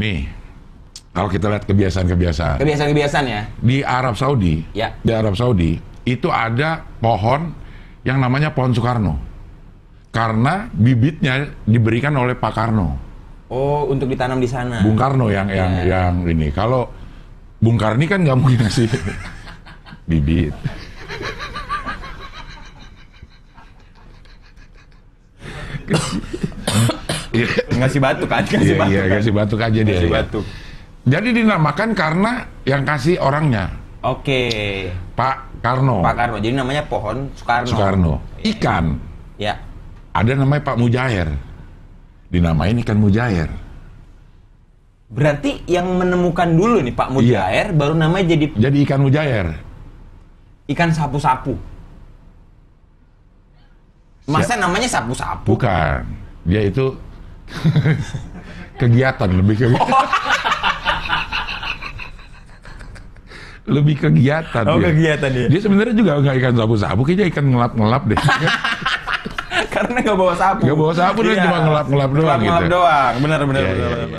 Nih, kalau kita lihat kebiasaan-kebiasaan. Kebiasaan-kebiasaan ya. Di Arab Saudi, ya. di Arab Saudi itu ada pohon yang namanya pohon Soekarno. Karena bibitnya diberikan oleh Pak Karno. Oh, untuk ditanam di sana. Bung Karno yang ya. yang yang ini. Kalau Bung Karni kan nggak mungkin ngasih bibit. Iya. ngasih batu kan? Ngasih iya, batu iya, kan? ngasih batu aja dia. Ngasih ya. batu. Jadi dinamakan karena yang kasih orangnya. Oke. Pak Karno. Pak Karno. Jadi namanya pohon Soekarno. Soekarno. Iya. Ikan. Ya. Ada namanya Pak Mujair. Dinamain ikan Mujair. Berarti yang menemukan dulu nih Pak iya. Mujair, iya. baru namanya jadi jadi ikan Mujair. Ikan sapu-sapu. Masa namanya sapu-sapu? Bukan. Dia itu kegiatan lebih ke lebih kegiatan. Oh, dia. kegiatan dia. Dia sebenarnya juga nggak ikan sabu-sabu, kayaknya ikan ngelap-ngelap deh. Karena nggak bawa sabu. Nggak bawa sabu, dia iya. cuma ngelap-ngelap doang. Ngelap-ngelap gitu. doang, bener benar Yeah, iya, yeah, iya,